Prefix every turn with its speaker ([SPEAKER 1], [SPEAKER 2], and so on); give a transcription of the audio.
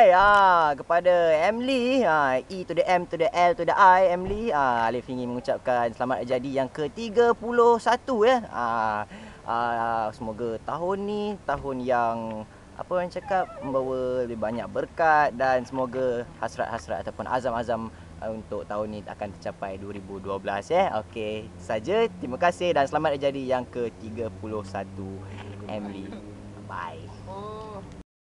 [SPEAKER 1] Hey, ah, kepada Emily, ah, E to the M to the L to the I, Emily, ah, Alif ingin mengucapkan selamat jadi yang ke-31 ya. Ah, ah, semoga tahun ni tahun yang apa yang cakap membawa lebih banyak berkat dan semoga hasrat-hasrat ataupun azam-azam ah, untuk tahun ni akan tercapai 2012 ya. Eh. Okey, saja. Terima kasih dan selamat jadi yang ke-31 Emily. Bye.